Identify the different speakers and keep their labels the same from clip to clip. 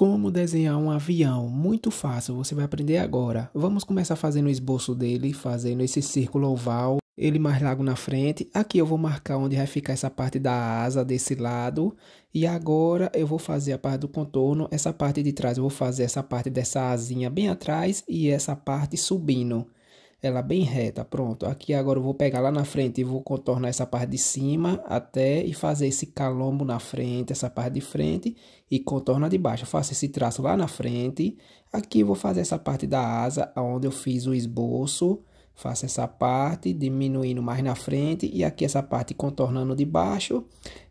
Speaker 1: Como desenhar um avião? Muito fácil, você vai aprender agora. Vamos começar fazendo o esboço dele, fazendo esse círculo oval, ele mais largo na frente. Aqui eu vou marcar onde vai ficar essa parte da asa desse lado. E agora eu vou fazer a parte do contorno, essa parte de trás eu vou fazer essa parte dessa asinha bem atrás e essa parte subindo ela bem reta, pronto. Aqui agora eu vou pegar lá na frente e vou contornar essa parte de cima até e fazer esse calombo na frente, essa parte de frente e contorna de baixo. Eu faço esse traço lá na frente. Aqui eu vou fazer essa parte da asa, onde eu fiz o esboço Faço essa parte diminuindo mais na frente e aqui essa parte contornando de baixo.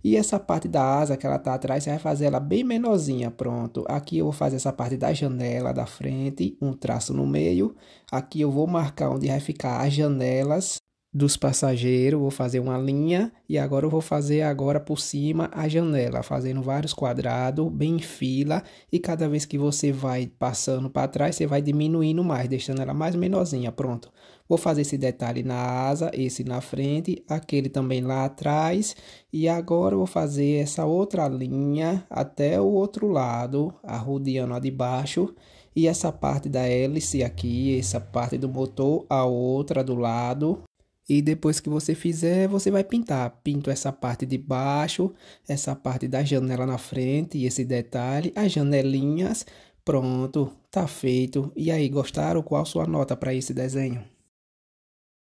Speaker 1: E essa parte da asa que ela tá atrás, você vai fazer ela bem menorzinha, pronto. Aqui eu vou fazer essa parte da janela da frente, um traço no meio. Aqui eu vou marcar onde vai ficar as janelas dos passageiros, vou fazer uma linha e agora eu vou fazer agora por cima a janela, fazendo vários quadrados bem em fila e cada vez que você vai passando para trás, você vai diminuindo mais, deixando ela mais menorzinha, pronto. Vou fazer esse detalhe na asa, esse na frente, aquele também lá atrás e agora eu vou fazer essa outra linha até o outro lado, arrodeando a de baixo e essa parte da hélice aqui, essa parte do motor, a outra do lado e depois que você fizer, você vai pintar. Pinto essa parte de baixo, essa parte da janela na frente, e esse detalhe, as janelinhas. Pronto, tá feito. E aí, gostaram? Qual sua nota para esse desenho?